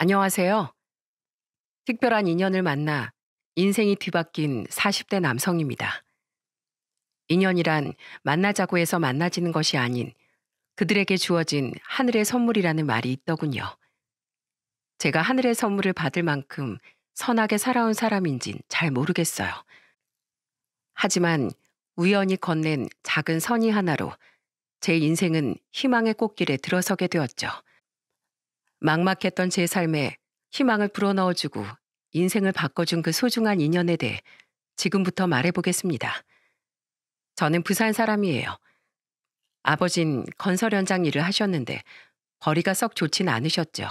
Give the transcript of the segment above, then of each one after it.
안녕하세요. 특별한 인연을 만나 인생이 뒤바뀐 40대 남성입니다. 인연이란 만나자고 해서 만나지는 것이 아닌 그들에게 주어진 하늘의 선물이라는 말이 있더군요. 제가 하늘의 선물을 받을 만큼 선하게 살아온 사람인진 잘 모르겠어요. 하지만 우연히 건넨 작은 선이 하나로 제 인생은 희망의 꽃길에 들어서게 되었죠. 막막했던 제 삶에 희망을 불어넣어주고 인생을 바꿔준 그 소중한 인연에 대해 지금부터 말해보겠습니다. 저는 부산 사람이에요. 아버진 건설 현장 일을 하셨는데 거리가 썩 좋진 않으셨죠.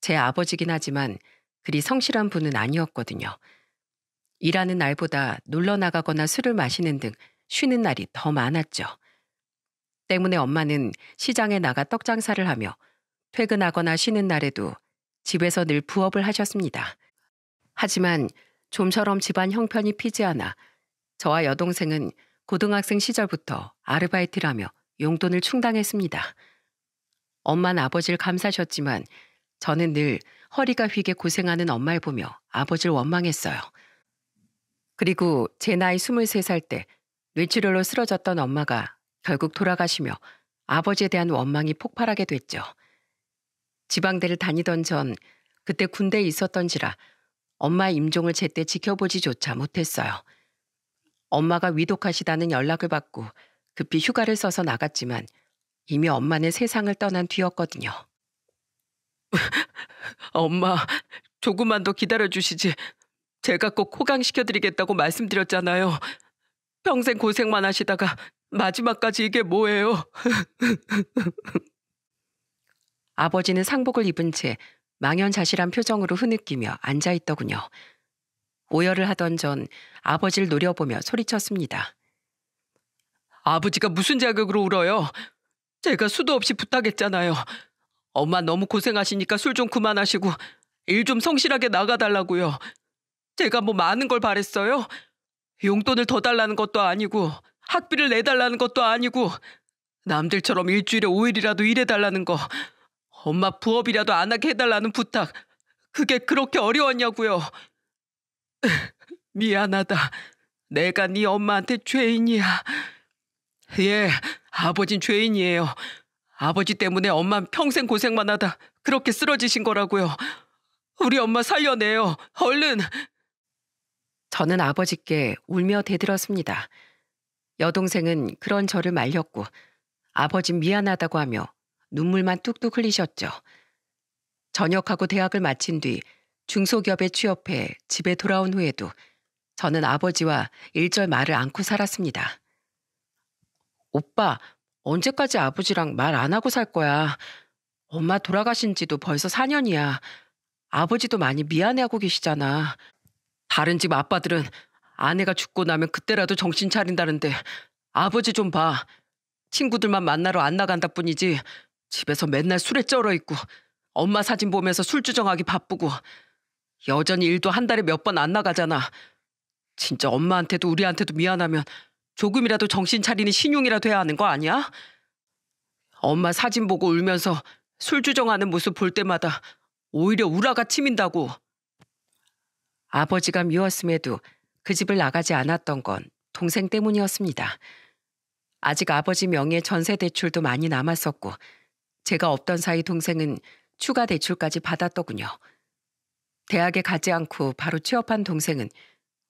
제 아버지긴 하지만 그리 성실한 분은 아니었거든요. 일하는 날보다 놀러 나가거나 술을 마시는 등 쉬는 날이 더 많았죠. 때문에 엄마는 시장에 나가 떡 장사를 하며 퇴근하거나 쉬는 날에도 집에서 늘 부업을 하셨습니다. 하지만 좀처럼 집안 형편이 피지 않아 저와 여동생은 고등학생 시절부터 아르바이트를 하며 용돈을 충당했습니다. 엄마는 아버지를 감사셨지만 하 저는 늘 허리가 휘게 고생하는 엄마를 보며 아버지를 원망했어요. 그리고 제 나이 23살 때 뇌출혈로 쓰러졌던 엄마가 결국 돌아가시며 아버지에 대한 원망이 폭발하게 됐죠. 지방대를 다니던 전 그때 군대에 있었던지라 엄마 임종을 제때 지켜보지조차 못했어요. 엄마가 위독하시다는 연락을 받고 급히 휴가를 써서 나갔지만 이미 엄마는 세상을 떠난 뒤였거든요. 엄마, 조금만 더 기다려주시지. 제가 꼭 호강시켜드리겠다고 말씀드렸잖아요. 평생 고생만 하시다가 마지막까지 이게 뭐예요? 아버지는 상복을 입은 채 망연자실한 표정으로 흐느끼며 앉아 있더군요. 오열을 하던 전 아버지를 노려보며 소리쳤습니다. 아버지가 무슨 자격으로 울어요? 제가 수도 없이 부탁했잖아요. 엄마 너무 고생하시니까 술 좀 그만하시고 일 좀 성실하게 나가달라고요. 제가 뭐 많은 걸 바랬어요? 용돈을 더 달라는 것도 아니고 학비를 내달라는 것도 아니고 남들처럼 일주일에 5일이라도 일해달라는 거 엄마 부업이라도 안 하게 해달라는 부탁. 그게 그렇게 어려웠냐고요. 미안하다. 내가 네 엄마한테 죄인이야. 예, 아버진 죄인이에요. 아버지 때문에 엄만 평생 고생만 하다 그렇게 쓰러지신 거라고요. 우리 엄마 살려내요. 얼른. 저는 아버지께 울며 대들었습니다. 여동생은 그런 저를 말렸고 아버지 미안하다고 하며 눈물만 뚝뚝 흘리셨죠. 전역하고 대학을 마친 뒤 중소기업에 취업해 집에 돌아온 후에도 저는 아버지와 일절 말을 안고 살았습니다. 오빠, 언제까지 아버지랑 말 안 하고 살 거야? 엄마 돌아가신 지도 벌써 4년이야. 아버지도 많이 미안해하고 계시잖아. 다른 집 아빠들은 아내가 죽고 나면 그때라도 정신 차린다는데 아버지 좀 봐. 친구들만 만나러 안 나간다 뿐이지 집에서 맨날 술에 쩔어 있고 엄마 사진 보면서 술 주정하기 바쁘고 여전히 일도 한 달에 몇 번 안 나가잖아. 진짜 엄마한테도 우리한테도 미안하면 조금이라도 정신 차리는 신용이라돼야 하는 거 아니야? 엄마 사진 보고 울면서 술 주정하는 모습 볼 때마다 오히려 우라가 치민다고. 아버지가 미웠음에도 그 집을 나가지 않았던 건 동생 때문이었습니다. 아직 아버지 명의 전세 대출도 많이 남았었고 제가 없던 사이 동생은 추가 대출까지 받았더군요. 대학에 가지 않고 바로 취업한 동생은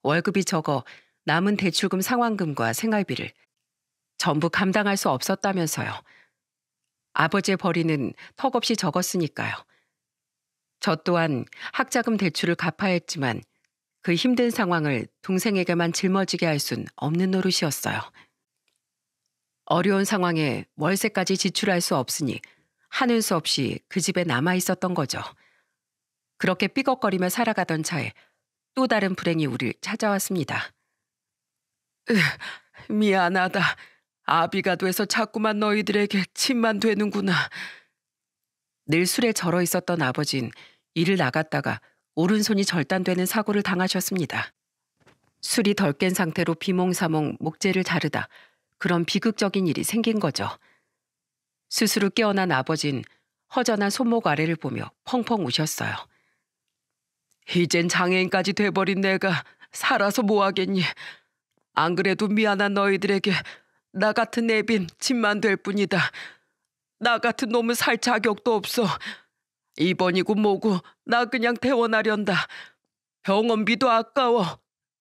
월급이 적어 남은 대출금 상환금과 생활비를 전부 감당할 수 없었다면서요. 아버지의 벌이는 턱없이 적었으니까요. 저 또한 학자금 대출을 갚아야 했지만 그 힘든 상황을 동생에게만 짊어지게 할 순 없는 노릇이었어요. 어려운 상황에 월세까지 지출할 수 없으니 하는 수 없이 그 집에 남아 있었던 거죠. 그렇게 삐걱거리며 살아가던 차에 또 다른 불행이 우리를 찾아왔습니다. 으, 미안하다. 아비가 돼서 자꾸만 너희들에게 침만 되는구나. 늘 술에 절어 있었던 아버진 일을 나갔다가 오른손이 절단되는 사고를 당하셨습니다. 술이 덜 깬 상태로 비몽사몽 목재를 자르다 그런 비극적인 일이 생긴 거죠. 스스로 깨어난 아버진 허전한 손목 아래를 보며 펑펑 우셨어요. 이젠 장애인까지 돼버린 내가 살아서 뭐하겠니? 안 그래도 미안한 너희들에게 나 같은 내빈 집만 될 뿐이다. 나 같은 놈은 살 자격도 없어. 이번이고 뭐고 나 그냥 퇴원하련다. 병원비도 아까워.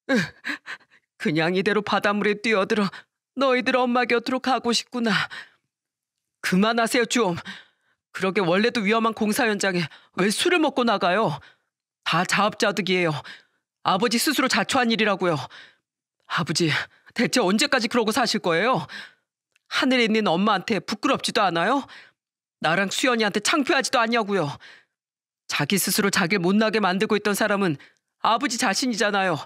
그냥 이대로 바닷물에 뛰어들어 너희들 엄마 곁으로 가고 싶구나. 그만하세요 좀. 그러게 원래도 위험한 공사 현장에 왜 술을 먹고 나가요? 다 자업자득이에요. 아버지 스스로 자초한 일이라고요. 아버지 대체 언제까지 그러고 사실 거예요? 하늘에 있는 엄마한테 부끄럽지도 않아요? 나랑 수연이한테 창피하지도 아니냐고요. 자기 스스로 자기를 못나게 만들고 있던 사람은 아버지 자신이잖아요.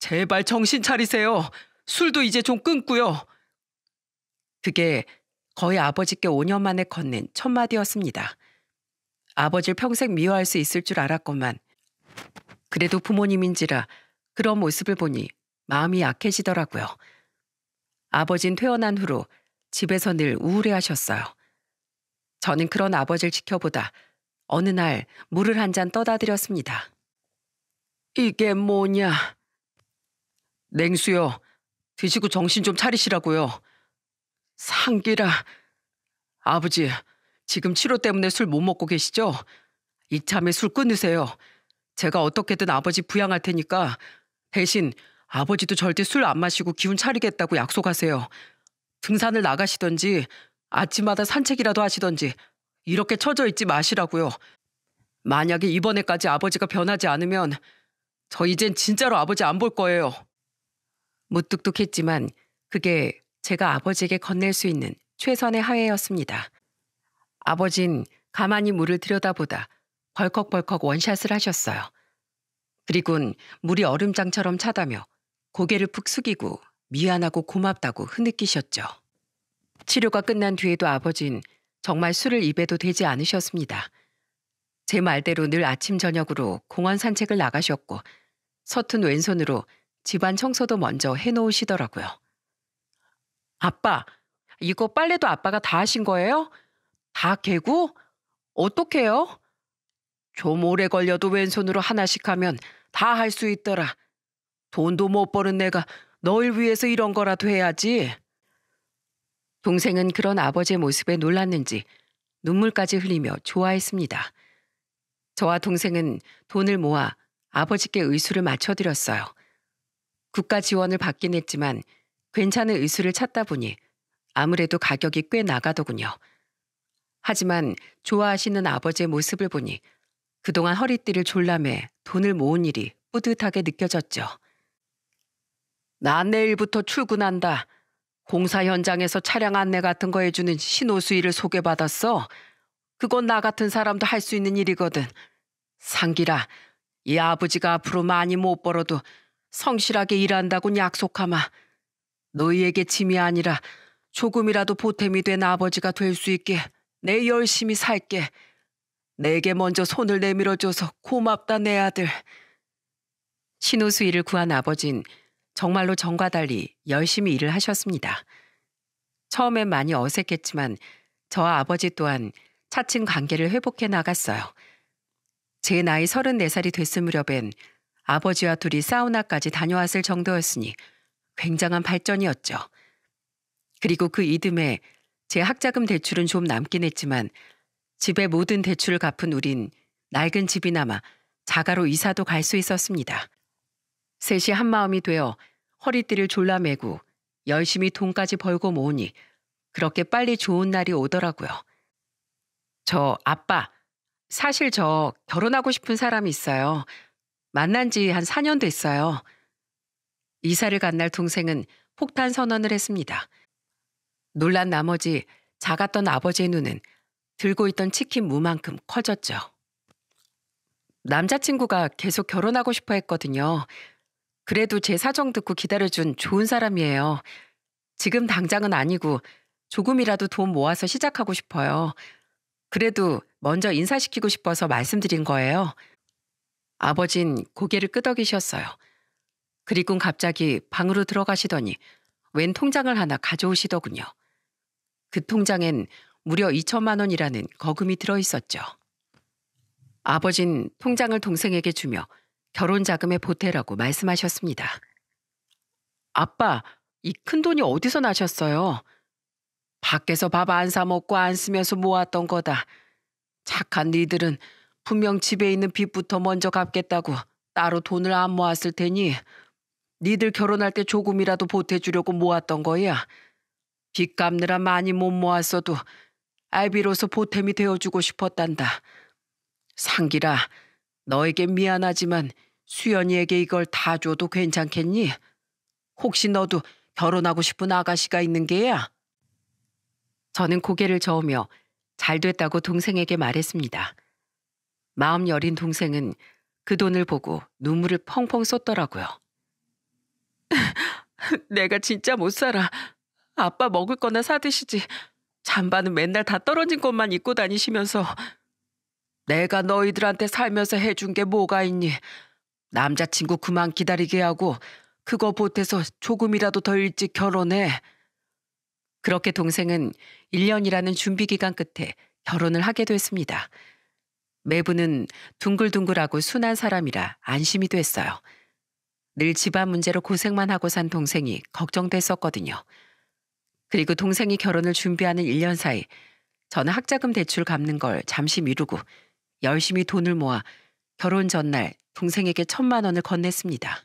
제발 정신 차리세요. 술도 이제 좀 끊고요. 그게 거의 아버지께 5년 만에 건넨 첫 마디였습니다. 아버지를 평생 미워할 수 있을 줄 알았건만 그래도 부모님인지라 그런 모습을 보니 마음이 약해지더라고요. 아버진 퇴원한 후로 집에서 늘 우울해하셨어요. 저는 그런 아버지를 지켜보다 어느 날 물을 한 잔 떠다 드렸습니다. 이게 뭐냐? 냉수요. 드시고 정신 좀 차리시라고요. 상기라. 아버지, 지금 치료 때문에 술 못 먹고 계시죠? 이참에 술 끊으세요. 제가 어떻게든 아버지 부양할 테니까 대신 아버지도 절대 술 안 마시고 기운 차리겠다고 약속하세요. 등산을 나가시던지 아침마다 산책이라도 하시던지 이렇게 처져 있지 마시라고요. 만약에 이번에까지 아버지가 변하지 않으면 저 이젠 진짜로 아버지 안 볼 거예요. 무뚝뚝했지만 그게 제가 아버지에게 건넬 수 있는 최선의 하회였습니다. 아버진 가만히 물을 들여다보다 벌컥벌컥 원샷을 하셨어요. 그리곤 물이 얼음장처럼 차다며 고개를 푹 숙이고 미안하고 고맙다고 흐느끼셨죠. 치료가 끝난 뒤에도 아버진 정말 술을 입에도 되지 않으셨습니다. 제 말대로 늘 아침 저녁으로 공원 산책을 나가셨고 서툰 왼손으로 집안 청소도 먼저 해놓으시더라고요. 아빠, 이거 빨래도 아빠가 다 하신 거예요? 다 개고? 어떡해요? 좀 오래 걸려도 왼손으로 하나씩 하면 다 할 수 있더라. 돈도 못 버는 내가 널 위해서 이런 거라도 해야지. 동생은 그런 아버지의 모습에 놀랐는지 눈물까지 흘리며 좋아했습니다. 저와 동생은 돈을 모아 아버지께 의수를 맞춰드렸어요. 국가 지원을 받긴 했지만 괜찮은 의수를 찾다 보니 아무래도 가격이 꽤 나가더군요. 하지만 좋아하시는 아버지의 모습을 보니 그동안 허리띠를 졸라매 돈을 모은 일이 뿌듯하게 느껴졌죠. 난 내일부터 출근한다. 공사 현장에서 차량 안내 같은 거 해주는 신호수위를 소개받았어. 그건 나 같은 사람도 할 수 있는 일이거든. 상기라, 이 아버지가 앞으로 많이 못 벌어도 성실하게 일한다고 약속하마. 너희에게 짐이 아니라 조금이라도 보탬이 된 아버지가 될 수 있게 내 열심히 살게. 내게 먼저 손을 내밀어줘서 고맙다 내 아들. 신우수이를 구한 아버진 정말로 정과 달리 열심히 일을 하셨습니다. 처음엔 많이 어색했지만 저와 아버지 또한 차츰 관계를 회복해 나갔어요. 제 나이 34살이 됐을 무렵엔 아버지와 둘이 사우나까지 다녀왔을 정도였으니 굉장한 발전이었죠. 그리고 그 이듬해 제 학자금 대출은 좀 남긴 했지만 집의 모든 대출을 갚은 우린 낡은 집이 남아 자가로 이사도 갈 수 있었습니다. 셋이 한마음이 되어 허리띠를 졸라매고 열심히 돈까지 벌고 모으니 그렇게 빨리 좋은 날이 오더라고요. 저 아빠, 사실 저 결혼하고 싶은 사람이 있어요. 만난 지 한 4년 됐어요. 이사를 간 날 동생은 폭탄 선언을 했습니다. 놀란 나머지 작았던 아버지의 눈은 들고 있던 치킨 무만큼 커졌죠. 남자친구가 계속 결혼하고 싶어 했거든요. 그래도 제 사정 듣고 기다려준 좋은 사람이에요. 지금 당장은 아니고 조금이라도 돈 모아서 시작하고 싶어요. 그래도 먼저 인사시키고 싶어서 말씀드린 거예요. 아버진 고개를 끄덕이셨어요. 그리곤 갑자기 방으로 들어가시더니 웬 통장을 하나 가져오시더군요. 그 통장엔 무려 2천만 원이라는 거금이 들어 있었죠. 아버진 통장을 동생에게 주며 결혼 자금의 보태라고 말씀하셨습니다. 아빠, 이 큰 돈이 어디서 나셨어요? 밖에서 밥 안사 먹고 안 쓰면서 모았던 거다. 착한 니들은 분명 집에 있는 빚부터 먼저 갚겠다고 따로 돈을 안 모았을 테니 니들 결혼할 때 조금이라도 보태주려고 모았던 거야. 빚 갚느라 많이 못 모았어도 알비로서 보탬이 되어주고 싶었단다. 상기라, 너에게 미안하지만 수연이에게 이걸 다 줘도 괜찮겠니? 혹시 너도 결혼하고 싶은 아가씨가 있는 게야? 저는 고개를 저으며 잘 됐다고 동생에게 말했습니다. 마음 여린 동생은 그 돈을 보고 눈물을 펑펑 쏟더라고요. 내가 진짜 못 살아. 아빠 먹을 거나 사드시지. 잠바는 맨날 다 떨어진 것만 입고 다니시면서 내가 너희들한테 살면서 해준 게 뭐가 있니? 남자친구 그만 기다리게 하고 그거 보태서 조금이라도 더 일찍 결혼해. 그렇게 동생은 1년이라는 준비 기간 끝에 결혼을 하게 됐습니다. 매부는 둥글둥글하고 순한 사람이라 안심이 됐어요. 늘 집안 문제로 고생만 하고 산 동생이 걱정됐었거든요. 그리고 동생이 결혼을 준비하는 1년 사이 저는 학자금 대출 갚는 걸 잠시 미루고 열심히 돈을 모아 결혼 전날 동생에게 천만 원을 건넸습니다.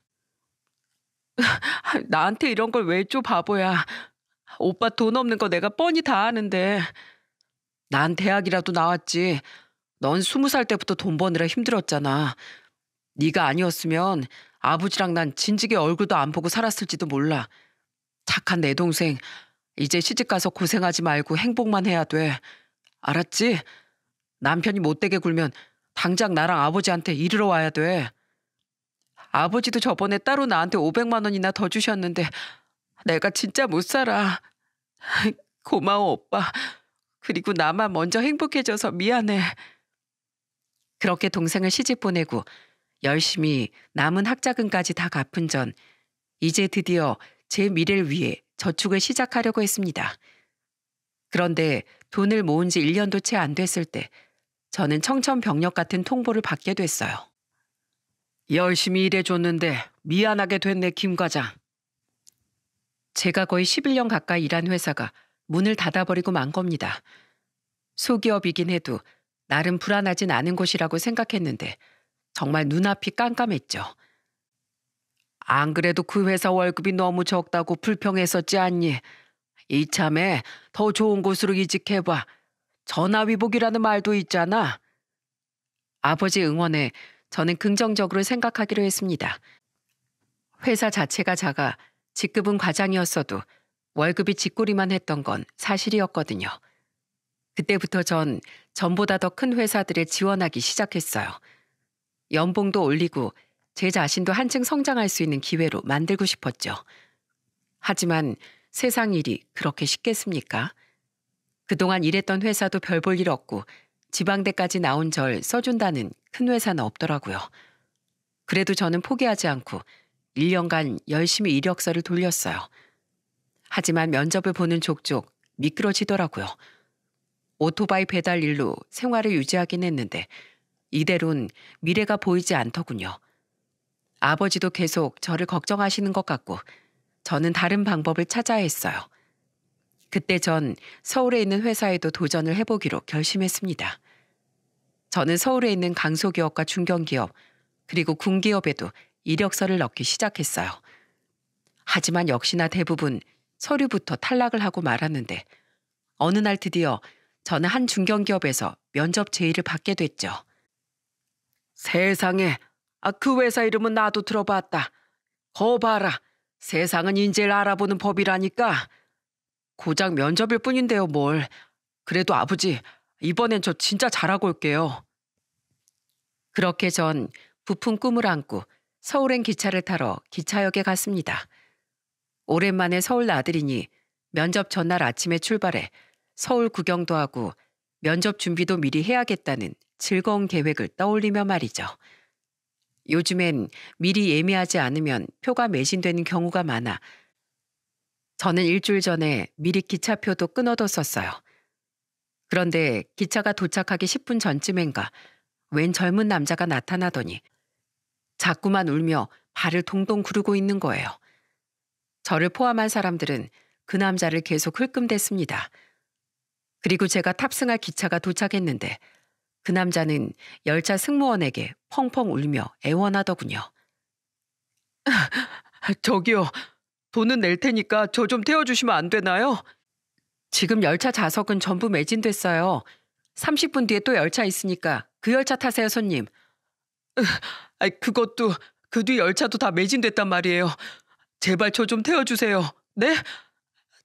나한테 이런 걸 왜줘 바보야. 오빠 돈 없는 거 내가 뻔히 다 아는데. 난 대학이라도 나왔지. 넌 스무 살 때부터 돈 버느라 힘들었잖아. 네가 아니었으면 아버지랑 난 진지게 얼굴도 안 보고 살았을지도 몰라. 착한 내 동생, 이제 시집가서 고생하지 말고 행복만 해야 돼. 알았지? 남편이 못되게 굴면 당장 나랑 아버지한테 이르러 와야 돼. 아버지도 저번에 따로 나한테 500만 원이나 더 주셨는데 내가 진짜 못 살아. 고마워 오빠. 그리고 나만 먼저 행복해져서 미안해. 그렇게 동생을 시집 보내고 열심히 남은 학자금까지 다 갚은 전 이제 드디어 제 미래를 위해 저축을 시작하려고 했습니다. 그런데 돈을 모은 지 1년도 채 안 됐을 때 저는 청천벽력 같은 통보를 받게 됐어요. 열심히 일해줬는데 미안하게 됐네, 김 과장. 제가 거의 11년 가까이 일한 회사가 문을 닫아버리고 만 겁니다. 소기업이긴 해도 나름 불안하진 않은 곳이라고 생각했는데 정말 눈앞이 깜깜했죠. 안 그래도 그 회사 월급이 너무 적다고 불평했었지 않니? 이참에 더 좋은 곳으로 이직해봐. 전화위복이라는 말도 있잖아. 아버지 응원에 저는 긍정적으로 생각하기로 했습니다. 회사 자체가 작아 직급은 과장이었어도 월급이 짓꼬리만 했던 건 사실이었거든요. 그때부터 전 전보다 더 큰 회사들에 지원하기 시작했어요. 연봉도 올리고 제 자신도 한층 성장할 수 있는 기회로 만들고 싶었죠. 하지만 세상 일이 그렇게 쉽겠습니까? 그동안 일했던 회사도 별 볼 일 없고 지방대까지 나온 절 써준다는 큰 회사는 없더라고요. 그래도 저는 포기하지 않고 1년간 열심히 이력서를 돌렸어요. 하지만 면접을 보는 족족 미끄러지더라고요. 오토바이 배달 일로 생활을 유지하긴 했는데 이대로는 미래가 보이지 않더군요. 아버지도 계속 저를 걱정하시는 것 같고 저는 다른 방법을 찾아야 했어요. 그때 전 서울에 있는 회사에도 도전을 해보기로 결심했습니다. 저는 서울에 있는 강소기업과 중견기업 그리고 군기업에도 이력서를 넣기 시작했어요. 하지만 역시나 대부분 서류부터 탈락을 하고 말았는데 어느 날 드디어 저는 한 중견기업에서 면접 제의를 받게 됐죠. 세상에, 아, 그 회사 이름은 나도 들어봤다. 거 봐라. 세상은 인재를 알아보는 법이라니까. 고작 면접일 뿐인데요, 뭘. 그래도 아버지, 이번엔 저 진짜 잘하고 올게요. 그렇게 전 부푼 꿈을 안고 서울행 기차를 타러 기차역에 갔습니다. 오랜만에 서울 나들이니 면접 전날 아침에 출발해 서울 구경도 하고 면접 준비도 미리 해야겠다는 즐거운 계획을 떠올리며 말이죠. 요즘엔 미리 예매하지 않으면 표가 매진되는 경우가 많아 저는 일주일 전에 미리 기차표도 끊어뒀었어요. 그런데 기차가 도착하기 10분 전쯤엔가 웬 젊은 남자가 나타나더니 자꾸만 울며 발을 동동 구르고 있는 거예요. 저를 포함한 사람들은 그 남자를 계속 흘끔댔습니다. 그리고 제가 탑승할 기차가 도착했는데 그 남자는 열차 승무원에게 펑펑 울며 애원하더군요. 저기요, 돈은 낼 테니까 저 좀 태워주시면 안 되나요? 지금 열차 좌석은 전부 매진됐어요. 30분 뒤에 또 열차 있으니까 그 열차 타세요, 손님. 아, 그것도 그 뒤 열차도 다 매진됐단 말이에요. 제발 저 좀 태워주세요. 네?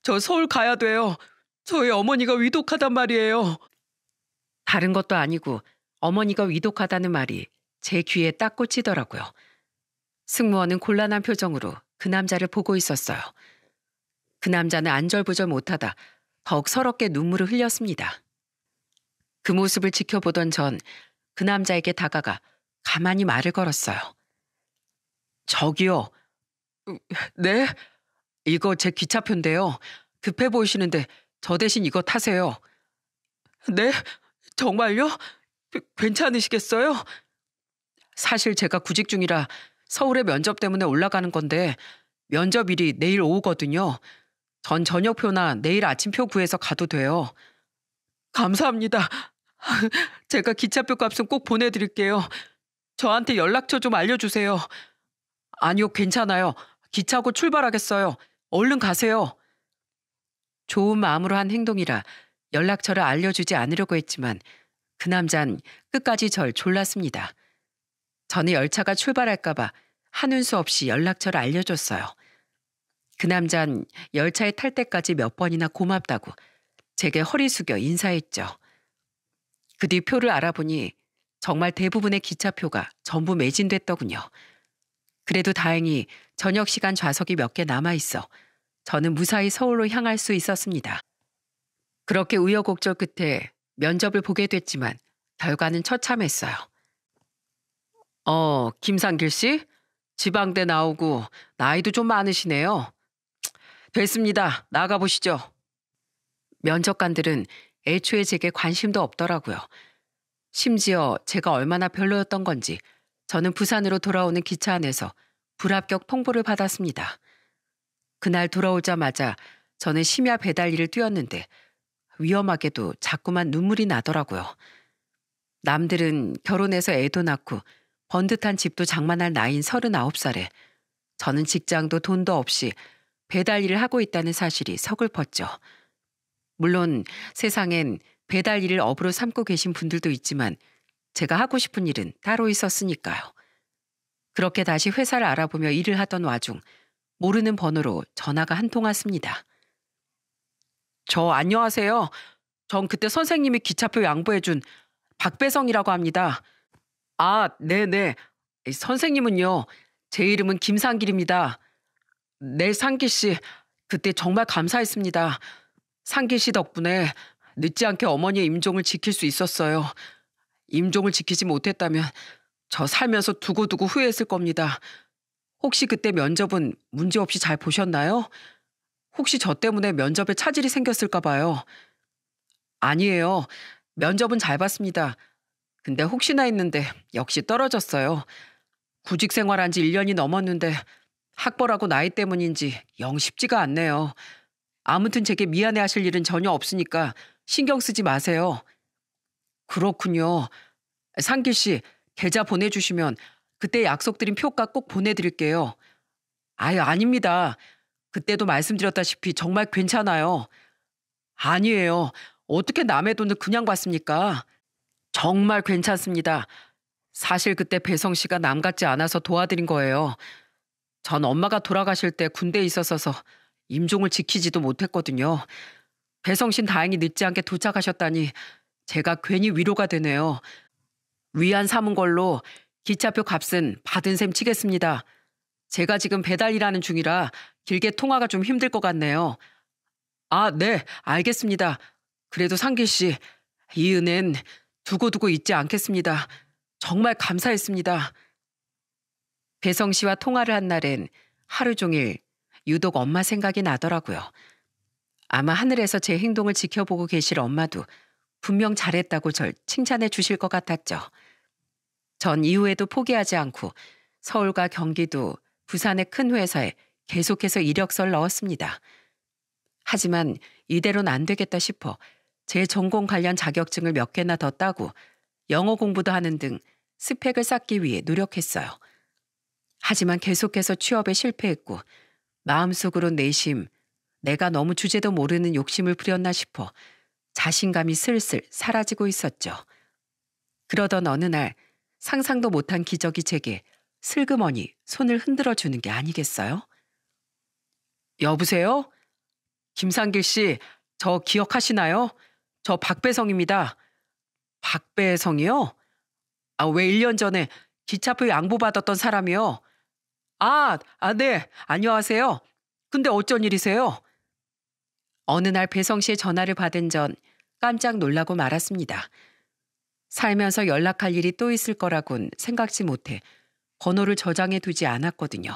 저 서울 가야 돼요. 저희 어머니가 위독하단 말이에요. 다른 것도 아니고 어머니가 위독하다는 말이 제 귀에 딱 꽂히더라고요. 승무원은 곤란한 표정으로 그 남자를 보고 있었어요. 그 남자는 안절부절 못하다 더욱 서럽게 눈물을 흘렸습니다. 그 모습을 지켜보던 전 그 남자에게 다가가 가만히 말을 걸었어요. 저기요. 네? 이거 제 기차표인데요. 급해 보이시는데 저 대신 이거 타세요. 네? 정말요? 그, 괜찮으시겠어요? 사실 제가 구직 중이라 서울에 면접 때문에 올라가는 건데 면접일이 내일 오후거든요. 전 저녁표나 내일 아침표 구해서 가도 돼요. 감사합니다. 제가 기차표 값은 꼭 보내드릴게요. 저한테 연락처 좀 알려주세요. 아니요, 괜찮아요. 기차고 출발하겠어요. 얼른 가세요. 좋은 마음으로 한 행동이라 연락처를 알려주지 않으려고 했지만 그 남잔 끝까지 절 졸랐습니다. 저는 열차가 출발할까봐 한운수 없이 연락처를 알려줬어요. 그 남잔 열차에 탈 때까지 몇 번이나 고맙다고 제게 허리 숙여 인사했죠. 그 뒤 표를 알아보니 정말 대부분의 기차표가 전부 매진됐더군요. 그래도 다행히 저녁 시간 좌석이 몇 개 남아 있어 저는 무사히 서울로 향할 수 있었습니다. 그렇게 우여곡절 끝에 면접을 보게 됐지만 결과는 처참했어요. 어, 김상길 씨? 지방대 나오고 나이도 좀 많으시네요. 됐습니다. 나가보시죠. 면접관들은 애초에 제게 관심도 없더라고요. 심지어 제가 얼마나 별로였던 건지 저는 부산으로 돌아오는 기차 안에서 불합격 통보를 받았습니다. 그날 돌아오자마자 저는 심야 배달 일을 뛰었는데 위험하게도 자꾸만 눈물이 나더라고요. 남들은 결혼해서 애도 낳고 번듯한 집도 장만할 나이인 39살에 저는 직장도 돈도 없이 배달 일을 하고 있다는 사실이 서글펐죠. 물론 세상엔 배달 일을 업으로 삼고 계신 분들도 있지만 제가 하고 싶은 일은 따로 있었으니까요. 그렇게 다시 회사를 알아보며 일을 하던 와중 모르는 번호로 전화가 한 통 왔습니다. 저 안녕하세요. 전 그때 선생님이 기차표 양보해준 박배성이라고 합니다. 아, 네네. 선생님은요. 제 이름은 김상길입니다. 네, 상길 씨. 그때 정말 감사했습니다. 상길 씨 덕분에 늦지 않게 어머니의 임종을 지킬 수 있었어요. 임종을 지키지 못했다면 저 살면서 두고두고 후회했을 겁니다. 혹시 그때 면접은 문제없이 잘 보셨나요? 혹시 저 때문에 면접에 차질이 생겼을까 봐요. 아니에요. 면접은 잘 봤습니다. 근데 혹시나 했는데 역시 떨어졌어요. 구직 생활한 지 1년이 넘었는데 학벌하고 나이 때문인지 영 쉽지가 않네요. 아무튼 제게 미안해 하실 일은 전혀 없으니까 신경 쓰지 마세요. 그렇군요. 상길 씨, 계좌 보내주시면 그때 약속드린 표값꼭 보내드릴게요. 아유, 아닙니다. 그때도 말씀드렸다시피 정말 괜찮아요. 아니에요. 어떻게 남의 돈을 그냥 받습니까? 정말 괜찮습니다. 사실 그때 배성 씨가 남 같지 않아서 도와드린 거예요. 전 엄마가 돌아가실 때 군대에 있었어서 임종을 지키지도 못했거든요. 배성 씨는 다행히 늦지 않게 도착하셨다니 제가 괜히 위로가 되네요. 위안 삼은 걸로 기차표 값은 받은 셈 치겠습니다. 제가 지금 배달 일하는 중이라 길게 통화가 좀 힘들 것 같네요. 아, 네, 알겠습니다. 그래도 상길 씨, 이은는 두고두고 잊지 않겠습니다. 정말 감사했습니다. 배성 씨와 통화를 한 날엔 하루 종일 유독 엄마 생각이 나더라고요. 아마 하늘에서 제 행동을 지켜보고 계실 엄마도 분명 잘했다고 절 칭찬해 주실 것 같았죠. 전 이후에도 포기하지 않고 서울과 경기도, 부산의 큰 회사에 계속해서 이력서를 넣었습니다. 하지만 이대로는 안 되겠다 싶어 제 전공 관련 자격증을 몇 개나 더 따고 영어 공부도 하는 등 스펙을 쌓기 위해 노력했어요. 하지만 계속해서 취업에 실패했고 마음속으로 내심 내가 너무 주제도 모르는 욕심을 부렸나 싶어 자신감이 슬슬 사라지고 있었죠. 그러던 어느 날 상상도 못한 기적이 제게 슬그머니 손을 흔들어 주는 게 아니겠어요? 여보세요? 김상길 씨, 저 기억하시나요? 저 박배성입니다. 박배성이요? 아, 왜 1년 전에 기차표 양보받았던 사람이요? 아, 아, 네. 안녕하세요. 근데 어쩐 일이세요? 어느 날 배성 씨의 전화를 받은 전 깜짝 놀라고 말았습니다. 살면서 연락할 일이 또 있을 거라곤 생각지 못해 번호를 저장해 두지 않았거든요.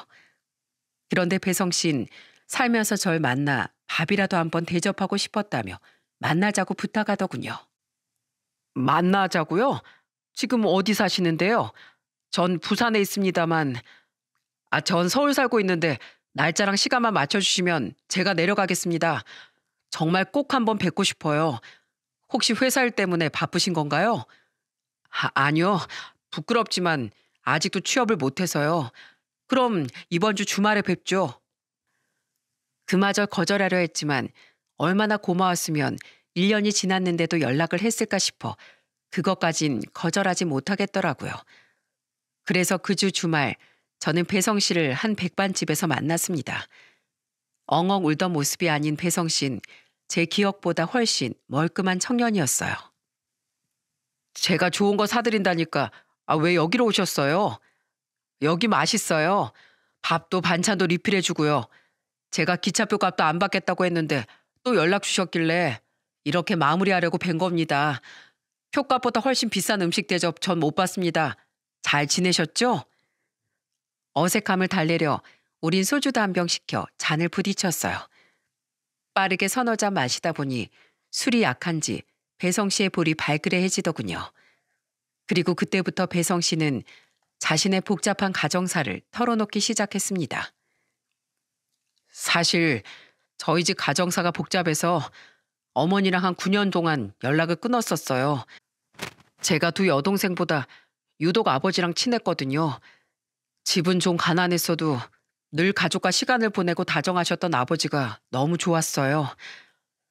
그런데 배성 씨는 살면서 절 만나 밥이라도 한번 대접하고 싶었다며 만나자고 부탁하더군요. 만나자고요? 지금 어디 사시는데요? 전 부산에 있습니다만, 아, 전 서울 살고 있는데 날짜랑 시간만 맞춰주시면 제가 내려가겠습니다. 정말 꼭 한번 뵙고 싶어요. 혹시 회사일 때문에 바쁘신 건가요? 아, 아니요. 부끄럽지만 아직도 취업을 못해서요. 그럼 이번 주 주말에 뵙죠. 그마저 거절하려 했지만 얼마나 고마웠으면 1년이 지났는데도 연락을 했을까 싶어 그것까진 거절하지 못하겠더라고요. 그래서 그 주 주말 저는 배성 씨를 한 백반집에서 만났습니다. 엉엉 울던 모습이 아닌 배성 씨는 제 기억보다 훨씬 멀끔한 청년이었어요. 제가 좋은 거 사드린다니까 아, 왜 여기로 오셨어요? 여기 맛있어요. 밥도 반찬도 리필해주고요. 제가 기차표 값도 안 받겠다고 했는데 또 연락 주셨길래 이렇게 마무리하려고 뵌 겁니다. 표값보다 훨씬 비싼 음식 대접 전 못 받습니다. 잘 지내셨죠? 어색함을 달래려 우린 소주도 한 병 시켜 잔을 부딪혔어요. 빠르게 서너 잔 마시다 보니 술이 약한지 배성 씨의 볼이 발그레해지더군요. 그리고 그때부터 배성 씨는 자신의 복잡한 가정사를 털어놓기 시작했습니다. 사실 저희 집 가정사가 복잡해서 어머니랑 한 9년 동안 연락을 끊었었어요. 제가 두 여동생보다 유독 아버지랑 친했거든요. 집은 좀 가난했어도 늘 가족과 시간을 보내고 다정하셨던 아버지가 너무 좋았어요.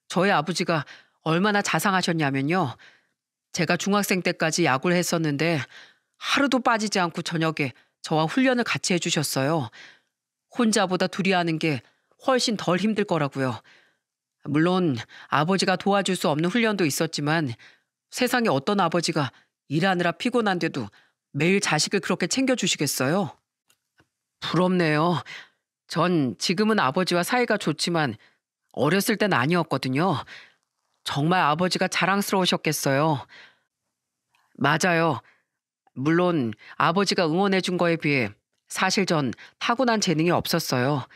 저희 아버지가 얼마나 자상하셨냐면요. 제가 중학생 때까지 야구를 했었는데 하루도 빠지지 않고 저녁에 저와 훈련을 같이 해주셨어요. 혼자보다 둘이 하는 게 훨씬 덜 힘들 거라고요. 물론 아버지가 도와줄 수 없는 훈련도 있었지만 세상에 어떤 아버지가 일하느라 피곤한데도 매일 자식을 그렇게 챙겨주시겠어요? 부럽네요. 전 지금은 아버지와 사이가 좋지만 어렸을 땐 아니었거든요. 정말 아버지가 자랑스러우셨겠어요. 맞아요. 물론 아버지가 응원해준 거에 비해 사실 전 타고난 재능이 없었어요.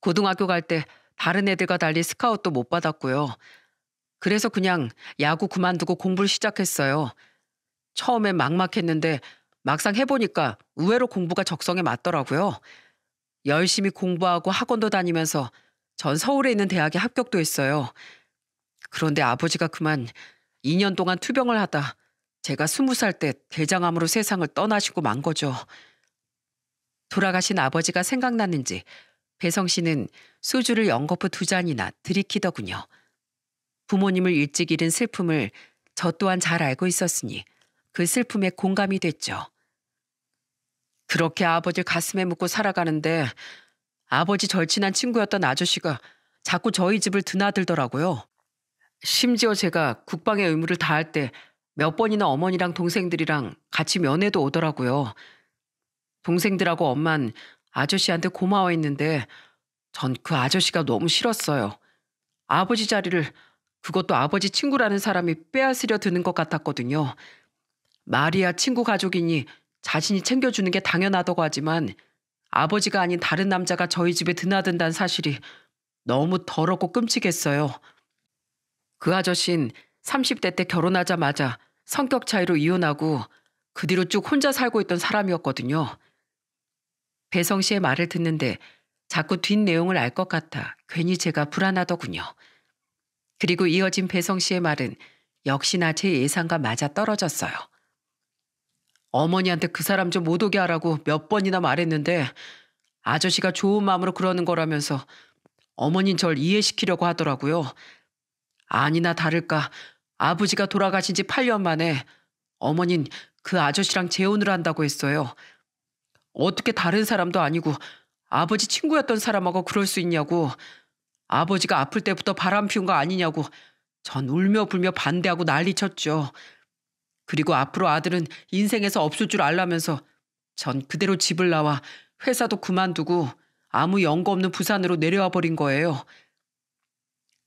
고등학교 갈 때 다른 애들과 달리 스카웃도 못 받았고요. 그래서 그냥 야구 그만두고 공부를 시작했어요. 처음엔 막막했는데 막상 해보니까 의외로 공부가 적성에 맞더라고요. 열심히 공부하고 학원도 다니면서 전 서울에 있는 대학에 합격도 했어요. 그런데 아버지가 그만 2년 동안 투병을 하다 제가 스무 살 때 대장암으로 세상을 떠나시고 만 거죠. 돌아가신 아버지가 생각났는지 배성 씨는 소주를 연거푸 두 잔이나 들이키더군요. 부모님을 일찍 잃은 슬픔을 저 또한 잘 알고 있었으니 그 슬픔에 공감이 됐죠. 그렇게 아버지를 가슴에 묻고 살아가는데 아버지 절친한 친구였던 아저씨가 자꾸 저희 집을 드나들더라고요. 심지어 제가 국방의 의무를 다할 때 몇 번이나 어머니랑 동생들이랑 같이 면회도 오더라고요. 동생들하고 엄만 아저씨한테 고마워했는데 전 그 아저씨가 너무 싫었어요. 아버지 자리를 그것도 아버지 친구라는 사람이 빼앗으려 드는 것 같았거든요. 말이야 친구 가족이니 자신이 챙겨주는 게 당연하다고 하지만 아버지가 아닌 다른 남자가 저희 집에 드나든다는 사실이 너무 더럽고 끔찍했어요. 그 아저씨는 30대 때 결혼하자마자 성격 차이로 이혼하고 그 뒤로 쭉 혼자 살고 있던 사람이었거든요. 배성 씨의 말을 듣는데 자꾸 뒷내용을 알 것 같아 괜히 제가 불안하더군요. 그리고 이어진 배성 씨의 말은 역시나 제 예상과 맞아 떨어졌어요. 어머니한테 그 사람 좀 못 오게 하라고 몇 번이나 말했는데 아저씨가 좋은 마음으로 그러는 거라면서 어머닌 절 이해시키려고 하더라고요. 아니나 다를까 아버지가 돌아가신 지 8년 만에 어머닌 그 아저씨랑 재혼을 한다고 했어요. 어떻게 다른 사람도 아니고 아버지 친구였던 사람하고 그럴 수 있냐고 아버지가 아플 때부터 바람 피운 거 아니냐고 전 울며 불며 반대하고 난리 쳤죠. 그리고 앞으로 아들은 인생에서 없을 줄 알라면서 전 그대로 집을 나와 회사도 그만두고 아무 연고 없는 부산으로 내려와 버린 거예요.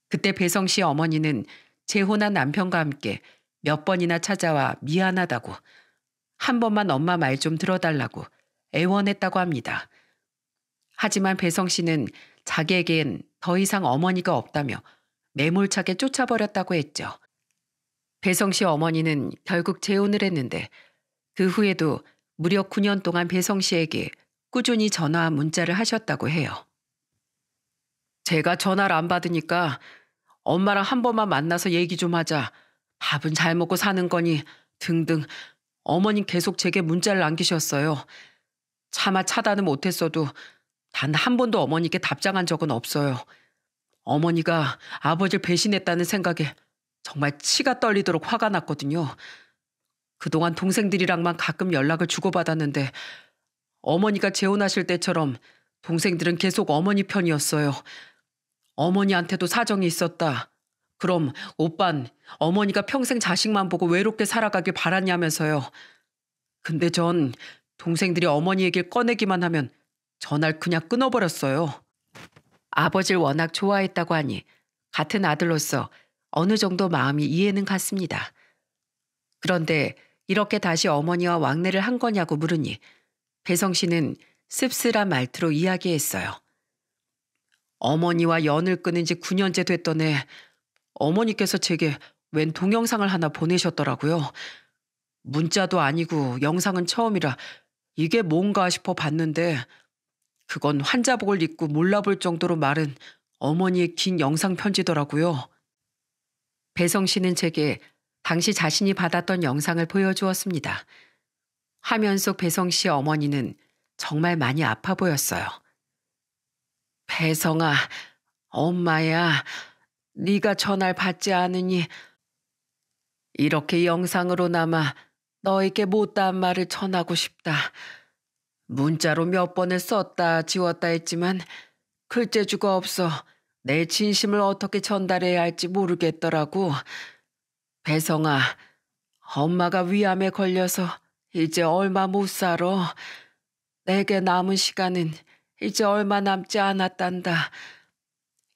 그때 배성 씨 어머니는 재혼한 남편과 함께 몇 번이나 찾아와 미안하다고 한 번만 엄마 말 좀 들어달라고 애원했다고 합니다. 하지만 배성 씨는 자기에겐 더 이상 어머니가 없다며 매몰차게 쫓아버렸다고 했죠. 배성 씨 어머니는 결국 재혼을 했는데 그 후에도 무려 9년 동안 배성 씨에게 꾸준히 전화 문자를 하셨다고 해요. 제가 전화를 안 받으니까 엄마랑 한 번만 만나서 얘기 좀 하자. 밥은 잘 먹고 사는 거니 등등 어머님 계속 제게 문자를 남기셨어요. 차마 차단은 못했어도 단 한 번도 어머니께 답장한 적은 없어요. 어머니가 아버지를 배신했다는 생각에 정말 치가 떨리도록 화가 났거든요. 그동안 동생들이랑만 가끔 연락을 주고받았는데 어머니가 재혼하실 때처럼 동생들은 계속 어머니 편이었어요. 어머니한테도 사정이 있었다. 그럼 오빤 어머니가 평생 자식만 보고 외롭게 살아가길 바랐냐면서요. 근데 전 동생들이 어머니 얘기를 꺼내기만 하면 전화를 그냥 끊어버렸어요. 아버지를 워낙 좋아했다고 하니 같은 아들로서 어느 정도 마음이 이해는 갔습니다. 그런데 이렇게 다시 어머니와 왕래를 한 거냐고 물으니 배성 씨는 씁쓸한 말투로 이야기했어요. 어머니와 연을 끊은 지 9년째 됐던 해 어머니께서 제게 웬 동영상을 하나 보내셨더라고요. 문자도 아니고 영상은 처음이라 이게 뭔가 싶어 봤는데 그건 환자복을 입고 몰라볼 정도로 마른 어머니의 긴 영상 편지더라고요. 배성 씨는 제게 당시 자신이 받았던 영상을 보여주었습니다. 화면 속 배성 씨 어머니는 정말 많이 아파 보였어요. 배성아, 엄마야, 네가 전화를 받지 않으니 이렇게 영상으로 남아 너에게 못다한 말을 전하고 싶다. 문자로 몇 번을 썼다 지웠다 했지만 글재주가 없어 내 진심을 어떻게 전달해야 할지 모르겠더라고. 배성아, 엄마가 위암에 걸려서 이제 얼마 못 살아. 내게 남은 시간은 이제 얼마 남지 않았단다.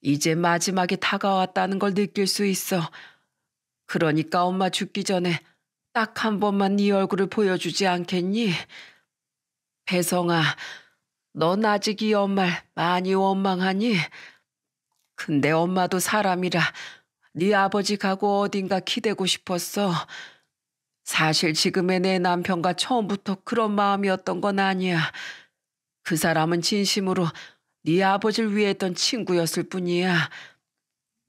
이제 마지막이 다가왔다는 걸 느낄 수 있어. 그러니까 엄마 죽기 전에 딱 한 번만 네 얼굴을 보여주지 않겠니? 배성아, 넌 아직 이 엄마를 많이 원망하니? 근데 엄마도 사람이라 네 아버지 가고 어딘가 기대고 싶었어. 사실 지금의 내 남편과 처음부터 그런 마음이었던 건 아니야. 그 사람은 진심으로 네 아버지를 위해 했던 친구였을 뿐이야.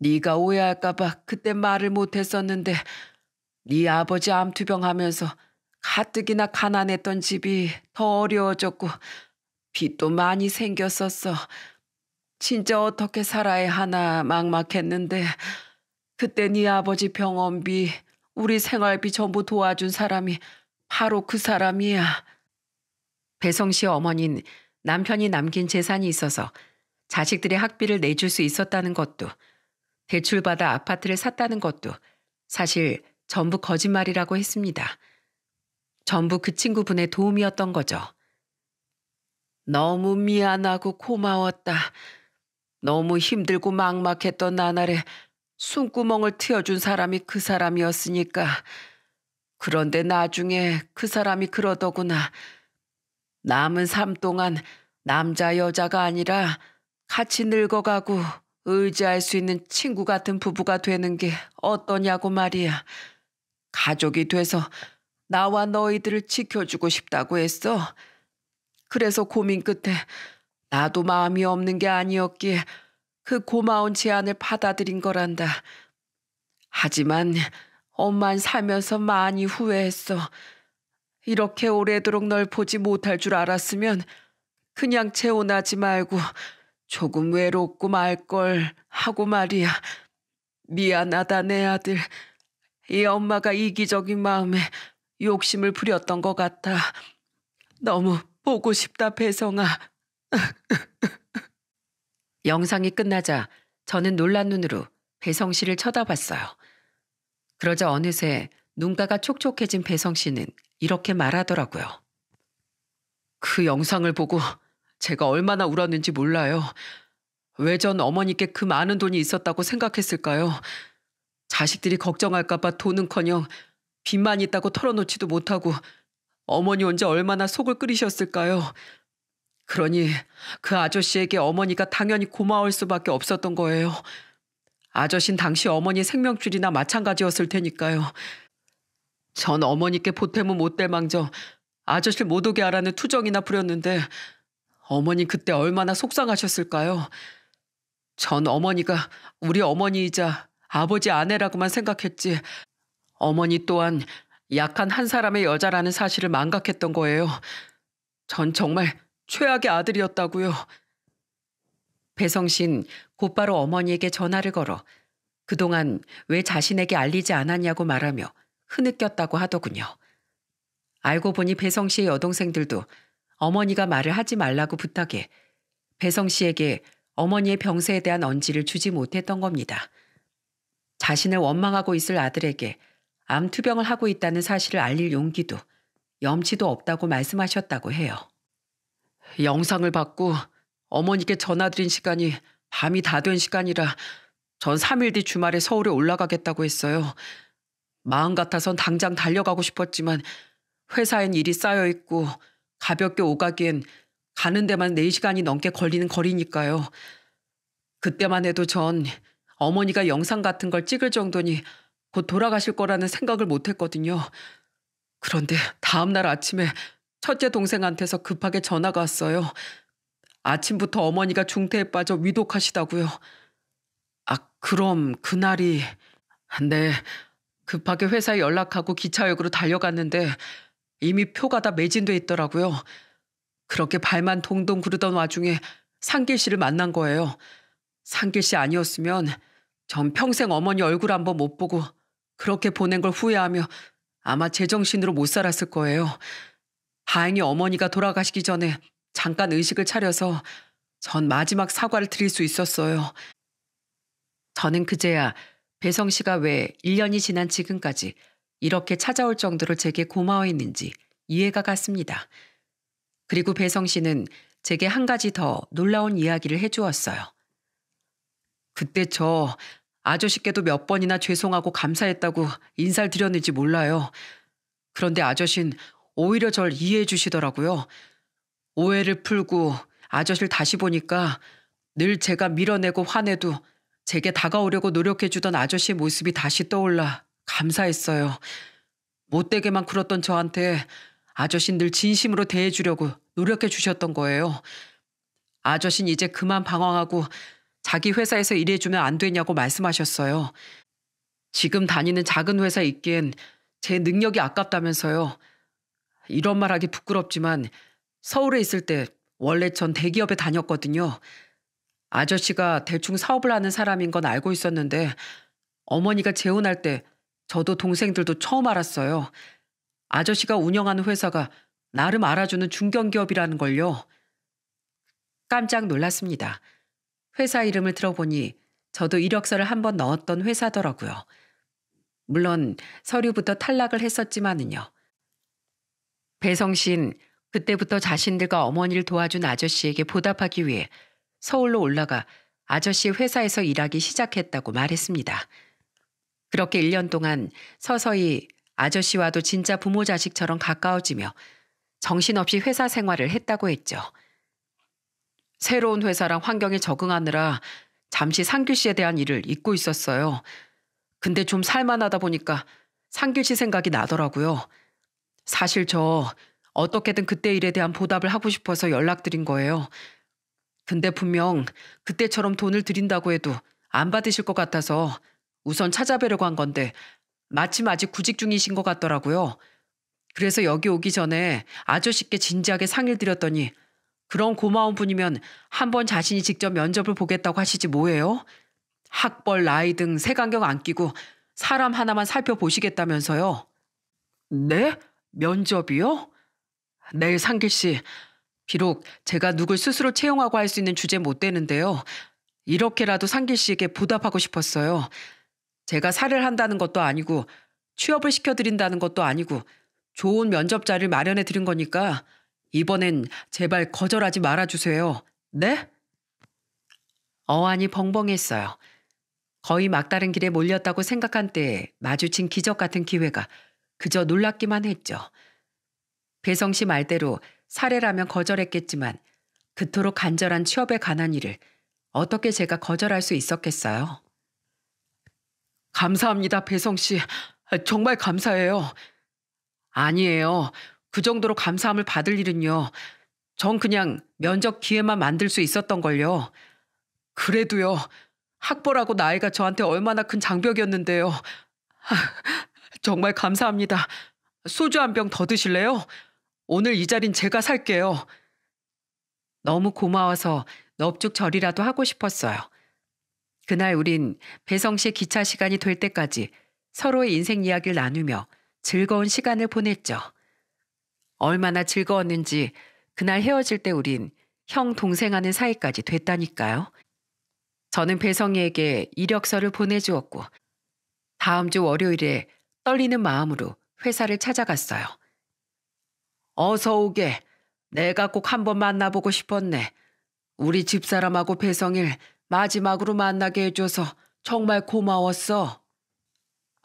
네가 오해할까 봐 그때 말을 못했었는데 네 아버지 암투병 하면서 가뜩이나 가난했던 집이 더 어려워졌고 빚도 많이 생겼었어. 진짜 어떻게 살아야 하나 막막했는데 그때 네 아버지 병원비, 우리 생활비 전부 도와준 사람이 바로 그 사람이야. 배성 씨 어머니는 남편이 남긴 재산이 있어서 자식들의 학비를 내줄 수 있었다는 것도 대출받아 아파트를 샀다는 것도 사실 전부 거짓말이라고 했습니다. 전부 그 친구분의 도움이었던 거죠. 너무 미안하고 고마웠다. 너무 힘들고 막막했던 나날에 숨구멍을 트여준 사람이 그 사람이었으니까. 그런데 나중에 그 사람이 그러더구나. 남은 삶 동안 남자 여자가 아니라 같이 늙어가고 의지할 수 있는 친구 같은 부부가 되는 게 어떠냐고 말이야. 가족이 돼서 나와 너희들을 지켜주고 싶다고 했어. 그래서 고민 끝에 나도 마음이 없는 게 아니었기에 그 고마운 제안을 받아들인 거란다. 하지만 엄만 살면서 많이 후회했어. 이렇게 오래도록 널 보지 못할 줄 알았으면 그냥 재혼하지 말고 조금 외롭고 말걸 하고 말이야. 미안하다 내 아들. 이 엄마가 이기적인 마음에 욕심을 부렸던 것 같아. 너무 보고 싶다 배성아. 영상이 끝나자 저는 놀란 눈으로 배성 씨를 쳐다봤어요. 그러자 어느새 눈가가 촉촉해진 배성 씨는 이렇게 말하더라고요. 그 영상을 보고 제가 얼마나 울었는지 몰라요. 왜 전 어머니께 그 많은 돈이 있었다고 생각했을까요? 자식들이 걱정할까봐 돈은커녕 빚만 있다고 털어놓지도 못하고 어머니 혼자 얼마나 속을 끓이셨을까요? 그러니 그 아저씨에게 어머니가 당연히 고마울 수밖에 없었던 거예요. 아저씨는 당시 어머니 생명줄이나 마찬가지였을 테니까요. 전 어머니께 보태면 못될망정 아저씨를 못 오게 하라는 투정이나 부렸는데 어머니 그때 얼마나 속상하셨을까요? 전 어머니가 우리 어머니이자 아버지 아내라고만 생각했지 어머니 또한 약한 한 사람의 여자라는 사실을 망각했던 거예요. 전 정말 최악의 아들이었다고요. 배성신 곧바로 어머니에게 전화를 걸어 그동안 왜 자신에게 알리지 않았냐고 말하며 흐느꼈다고 하더군요. 알고 보니 배성 씨의 여동생들도 어머니가 말을 하지 말라고 부탁해 배성 씨에게 어머니의 병세에 대한 언지를 주지 못했던 겁니다. 자신을 원망하고 있을 아들에게 암투병을 하고 있다는 사실을 알릴 용기도 염치도 없다고 말씀하셨다고 해요. 영상을 받고 어머니께 전화드린 시간이 밤이 다 된 시간이라 전 3일 뒤 주말에 서울에 올라가겠다고 했어요. 마음 같아선 당장 달려가고 싶었지만 회사엔 일이 쌓여있고 가볍게 오가기엔 가는 데만 4시간이 넘게 걸리는 거리니까요. 그때만 해도 전 어머니가 영상 같은 걸 찍을 정도니 곧 돌아가실 거라는 생각을 못했거든요. 그런데 다음날 아침에 첫째 동생한테서 급하게 전화가 왔어요. 아침부터 어머니가 중태에 빠져 위독하시다고요. 아, 그럼 그날이... 네, 급하게 회사에 연락하고 기차역으로 달려갔는데 이미 표가 다 매진돼 있더라고요. 그렇게 발만 동동 구르던 와중에 상길 씨를 만난 거예요. 상길 씨 아니었으면 전 평생 어머니 얼굴 한번 못 보고 그렇게 보낸 걸 후회하며 아마 제정신으로 못 살았을 거예요. 다행히 어머니가 돌아가시기 전에 잠깐 의식을 차려서 전 마지막 사과를 드릴 수 있었어요. 저는 그제야 배성 씨가 왜 1년이 지난 지금까지 이렇게 찾아올 정도로 제게 고마워했는지 이해가 갔습니다. 그리고 배성 씨는 제게 한 가지 더 놀라운 이야기를 해주었어요. 그때 저 아저씨께도 몇 번이나 죄송하고 감사했다고 인사를 드렸는지 몰라요. 그런데 아저씨는 오히려 절 이해해 주시더라고요. 오해를 풀고 아저씨를 다시 보니까 늘 제가 밀어내고 화내도 제게 다가오려고 노력해주던 아저씨의 모습이 다시 떠올라 감사했어요. 못되게만 굴었던 저한테 아저씨는 늘 진심으로 대해주려고 노력해주셨던 거예요. 아저씨는 이제 그만 방황하고 자기 회사에서 일해주면 안 되냐고 말씀하셨어요. 지금 다니는 작은 회사 있기엔 제 능력이 아깝다면서요. 이런 말하기 부끄럽지만 서울에 있을 때 원래 전 대기업에 다녔거든요. 아저씨가 대충 사업을 하는 사람인 건 알고 있었는데 어머니가 재혼할 때 저도 동생들도 처음 알았어요. 아저씨가 운영하는 회사가 나름 알아주는 중견기업이라는 걸요. 깜짝 놀랐습니다. 회사 이름을 들어보니 저도 이력서를 한번 넣었던 회사더라고요. 물론 서류부터 탈락을 했었지만은요. 배성신 그때부터 자신들과 어머니를 도와준 아저씨에게 보답하기 위해 서울로 올라가 아저씨 회사에서 일하기 시작했다고 말했습니다. 그렇게 1년 동안 서서히 아저씨와도 진짜 부모 자식처럼 가까워지며 정신없이 회사 생활을 했다고 했죠. 새로운 회사랑 환경에 적응하느라 잠시 상규 씨에 대한 일을 잊고 있었어요. 근데 좀 살만하다 보니까 상규 씨 생각이 나더라고요. 사실 저 어떻게든 그때 일에 대한 보답을 하고 싶어서 연락드린 거예요. 근데 분명 그때처럼 돈을 드린다고 해도 안 받으실 것 같아서 우선 찾아뵈려고 한 건데 마침 아직 구직 중이신 것 같더라고요. 그래서 여기 오기 전에 아저씨께 진지하게 상의를 드렸더니 그런 고마운 분이면 한 번 자신이 직접 면접을 보겠다고 하시지 뭐예요? 학벌, 나이 등 색안경 안 끼고 사람 하나만 살펴보시겠다면서요. 네? 면접이요? 내일 상길 씨 비록 제가 누굴 스스로 채용하고 할 수 있는 주제 못 되는데요. 이렇게라도 상길 씨에게 보답하고 싶었어요. 제가 살을 한다는 것도 아니고 취업을 시켜드린다는 것도 아니고 좋은 면접자를 마련해 드린 거니까 이번엔 제발 거절하지 말아주세요. 네? 어안이 벙벙했어요. 거의 막다른 길에 몰렸다고 생각한 때에 마주친 기적 같은 기회가 그저 놀랍기만 했죠. 배성 씨 말대로 사례라면 거절했겠지만 그토록 간절한 취업에 관한 일을 어떻게 제가 거절할 수 있었겠어요? 감사합니다, 배성 씨. 정말 감사해요. 아니에요. 그 정도로 감사함을 받을 일은요. 전 그냥 면접 기회만 만들 수 있었던 걸요. 그래도요. 학벌하고 나이가 저한테 얼마나 큰 장벽이었는데요. 정말 감사합니다. 소주 한 병 더 드실래요? 오늘 이 자린 제가 살게요. 너무 고마워서 넙죽절이라도 하고 싶었어요. 그날 우린 배성시 기차 시간이 될 때까지 서로의 인생 이야기를 나누며 즐거운 시간을 보냈죠. 얼마나 즐거웠는지 그날 헤어질 때 우린 형 동생 하는 사이까지 됐다니까요. 저는 배성이에게 이력서를 보내주었고 다음 주 월요일에 떨리는 마음으로 회사를 찾아갔어요. 어서 오게. 내가 꼭 한번 만나보고 싶었네. 우리 집사람하고 배성일 마지막으로 만나게 해줘서 정말 고마웠어.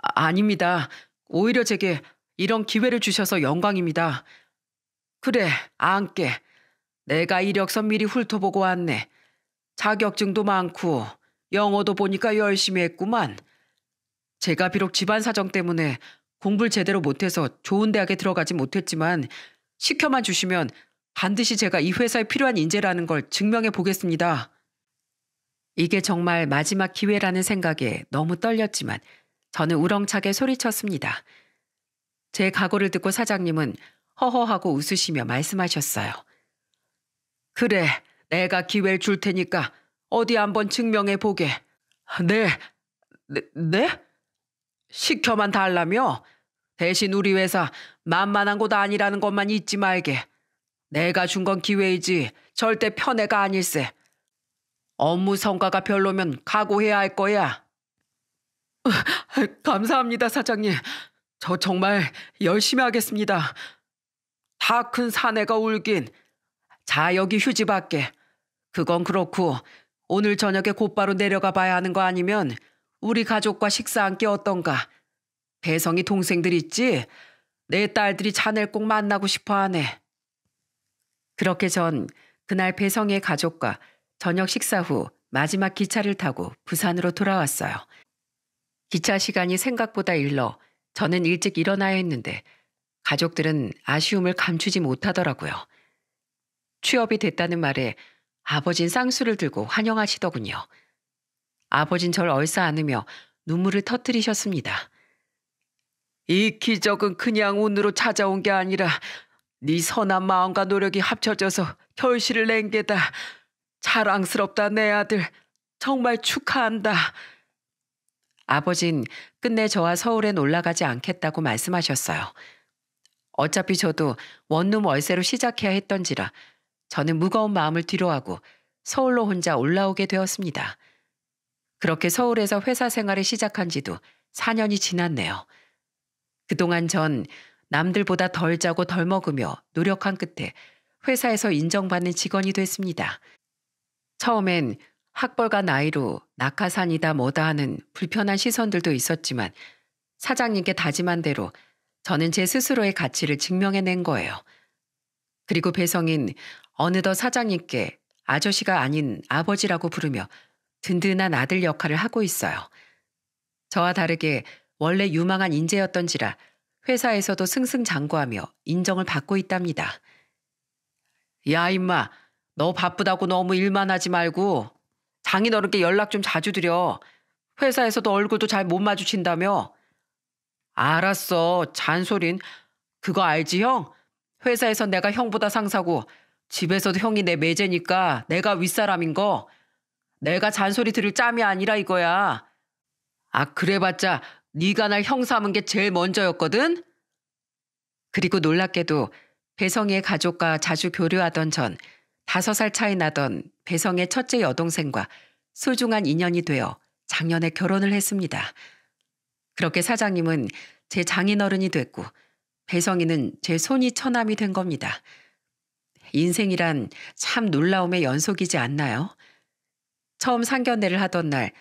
아, 아닙니다. 오히려 제게 이런 기회를 주셔서 영광입니다. 그래, 안게. 내가 이력서 미리 훑어보고 왔네. 자격증도 많고 영어도 보니까 열심히 했구만. 제가 비록 집안 사정 때문에 공부를 제대로 못해서 좋은 대학에 들어가지 못했지만 시켜만 주시면 반드시 제가 이 회사에 필요한 인재라는 걸 증명해 보겠습니다. 이게 정말 마지막 기회라는 생각에 너무 떨렸지만 저는 우렁차게 소리쳤습니다. 제 각오를 듣고 사장님은 허허하고 웃으시며 말씀하셨어요. 그래, 내가 기회를 줄 테니까 어디 한번 증명해 보게. 네, 네, 네? 시켜만 달라며? 대신 우리 회사 만만한 곳 아니라는 것만 잊지 말게. 내가 준 건 기회이지 절대 편애가 아닐세. 업무 성과가 별로면 각오해야 할 거야. 감사합니다, 사장님. 저 정말 열심히 하겠습니다. 다 큰 사내가 울긴. 자, 여기 휴지 밖에. 그건 그렇고 오늘 저녁에 곧바로 내려가 봐야 하는 거 아니면 우리 가족과 식사 함께 어떤가. 배성이 동생들 있지? 내 딸들이 자넬 꼭 만나고 싶어 하네. 그렇게 전 그날 배성의 가족과 저녁 식사 후 마지막 기차를 타고 부산으로 돌아왔어요. 기차 시간이 생각보다 일러 저는 일찍 일어나야 했는데 가족들은 아쉬움을 감추지 못하더라고요. 취업이 됐다는 말에 아버진 쌍수를 들고 환영하시더군요. 아버진 절 얼싸 안으며 눈물을 터뜨리셨습니다. 이 기적은 그냥 운으로 찾아온 게 아니라 네 선한 마음과 노력이 합쳐져서 결실을 낸 게다. 자랑스럽다 내 아들. 정말 축하한다. 아버진 끝내 저와 서울엔 올라가지 않겠다고 말씀하셨어요. 어차피 저도 원룸 월세로 시작해야 했던지라 저는 무거운 마음을 뒤로하고 서울로 혼자 올라오게 되었습니다. 그렇게 서울에서 회사 생활을 시작한 지도 4년이 지났네요. 그동안 전 남들보다 덜 자고 덜 먹으며 노력한 끝에 회사에서 인정받는 직원이 됐습니다. 처음엔 학벌과 나이로 낙하산이다 뭐다 하는 불편한 시선들도 있었지만 사장님께 다짐한 대로 저는 제 스스로의 가치를 증명해낸 거예요. 그리고 배성인 어느덧 사장님께 아저씨가 아닌 아버지라고 부르며 든든한 아들 역할을 하고 있어요. 저와 다르게 원래 유망한 인재였던지라 회사에서도 승승장구하며 인정을 받고 있답니다. 야 임마 너 바쁘다고 너무 일만 하지 말고 장인어른께 연락 좀 자주 드려. 회사에서도 얼굴도 잘 못 마주친다며. 알았어 잔소린 그거 알지 형? 회사에서 내가 형보다 상사고 집에서도 형이 내 매제니까 내가 윗사람인 거. 내가 잔소리 들을 짬이 아니라 이거야. 아 그래봤자 네가 날형사하은게 제일 먼저였거든. 그리고 놀랍게도 배성의 가족과 자주 교류하던 전 다섯 살 차이 나던 배성의 첫째 여동생과 소중한 인연이 되어 작년에 결혼을 했습니다. 그렇게 사장님은 제 장인어른이 됐고 배성이는 제 손이 처남이 된 겁니다. 인생이란 참 놀라움의 연속이지 않나요? 처음 상견례를 하던 날